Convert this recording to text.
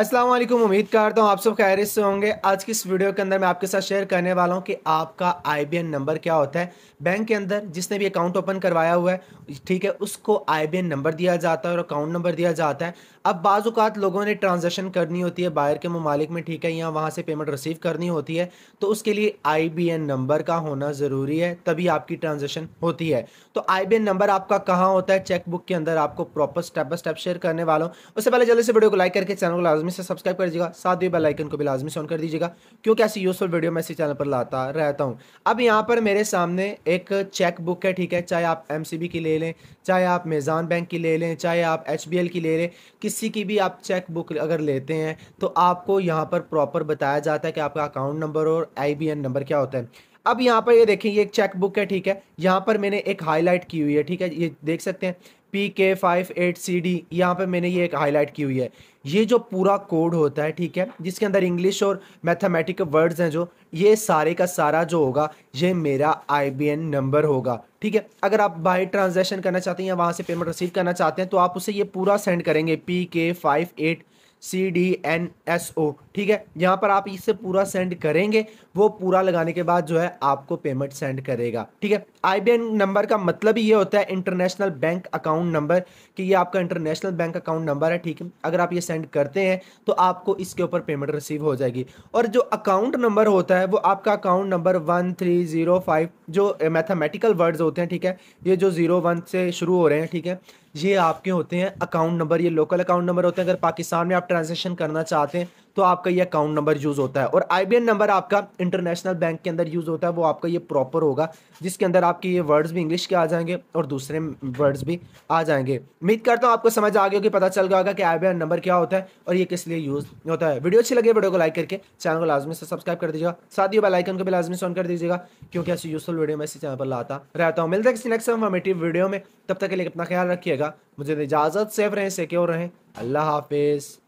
अस्सलाम वालेकुम उम्मीद करता हूँ आप सब खैर से होंगे आज की इस वीडियो के अंदर मैं आपके साथ शेयर करने वाला हूँ कि आपका एन नंबर क्या होता है बैंक के अंदर जिसने भी अकाउंट ओपन करवाया हुआ है ठीक है उसको एन नंबर दिया जाता है और अकाउंट नंबर दिया जाता है अब बाज़ात लोगों ने ट्रांजेक्शन करनी होती है बाहर के ममालिक में ठीक है या वहाँ से पेमेंट रिसीव करनी होती है तो उसके लिए आई नंबर का होना ज़रूरी है तभी आपकी ट्रांजेक्शन होती है तो आई नंबर आपका कहाँ होता है चेकबुक के अंदर आपको proper step by step share करने वाला हूँ उससे पहले जल्दी से वीडियो को लाइक करके चैनल को लाजम लाजमी से सब्सक्राइब कर दीजिएगा साथ ही बेल आइकन को भी लाजमी से ऑन कर दीजिएगा क्योंकि ऐसी यूजफुल वीडियो मैं इसी चैनल पर लाता रहता हूँ अब यहाँ पर मेरे सामने एक चेक बुक है ठीक है चाहे आप एम की ले लें चाहे आप मेज़ान बैंक की ले लें चाहे आप एच की ले लें किसी की भी आप चेक बुक अगर लेते हैं तो आपको यहाँ पर प्रॉपर बताया जाता है कि आपका अकाउंट नंबर और आई नंबर क्या होता है अब यहाँ पर ये देखें ये एक चेकबुक है ठीक है यहाँ पर मैंने एक हाईलाइट की हुई है ठीक है ये देख सकते हैं P K five eight C D यहाँ पर मैंने ये एक हाईलाइट की हुई है ये जो पूरा कोड होता है ठीक है जिसके अंदर इंग्लिश और मैथमेटिक वर्ड्स हैं जो ये सारे का सारा जो होगा ये मेरा आई नंबर होगा ठीक है अगर आप बाई ट्रांजेक्शन करना चाहते हैं या वहाँ से पेमेंट रिसीव करना चाहते हैं तो आप उसे ये पूरा सेंड करेंगे P K five eight C D N S O ठीक है यहाँ पर आप इसे पूरा सेंड करेंगे वो पूरा लगाने के बाद जो है आपको पेमेंट सेंड करेगा ठीक है आई नंबर का मतलब ही ये होता है इंटरनेशनल बैंक अकाउंट नंबर कि ये आपका इंटरनेशनल बैंक अकाउंट नंबर है ठीक है अगर आप ये सेंड करते हैं तो आपको इसके ऊपर पेमेंट रिसीव हो जाएगी और जो अकाउंट नंबर होता है वो आपका account number one three zero five जो मैथमेटिकल वर्ड्स होते हैं ठीक है ये जो ज़ीरो वन से शुरू हो रहे हैं ठीक है ये आपके होते हैं अकाउंट नंबर ये लोकल अकाउंट नंबर होते हैं अगर पाकिस्तान में आप ट्रांजेक्शन करना चाहते हैं तो आपका ये अकाउंट नंबर यूज़ होता है और आई नंबर आपका इंटरनेशनल बैंक के अंदर यूज़ होता है वो आपका ये प्रॉपर होगा जिसके अंदर आपके ये वर्ड्स भी इंग्लिश के आ जाएंगे और दूसरे वर्ड्स भी आ जाएंगे उम्मीद करता हूँ आपको समझ आ गया कि पता चल गया होगा कि आई नंबर क्या होता है और ये किस लिए यूज़ होता है वीडियो अच्छी लगे वीडियो को लाइक करके चैनल को लाजमी से सब्सक्राइब कर दीजिएगा साथ ही बेलाइकन को भी लाजमी से ऑन कर दीजिएगा क्योंकि ऐसी यूजफुल वीडियो मैं इसी चैनल पर लाता रहता हूँ मिलता है किसी नेक्स्ट इन्फॉर्मेटिव वीडियो में तब तक के लिए अपना ख्याल रखिएगा मुझे इजाज़त सेफ रहें सिक्योर रहें अल्लाह हाफिज़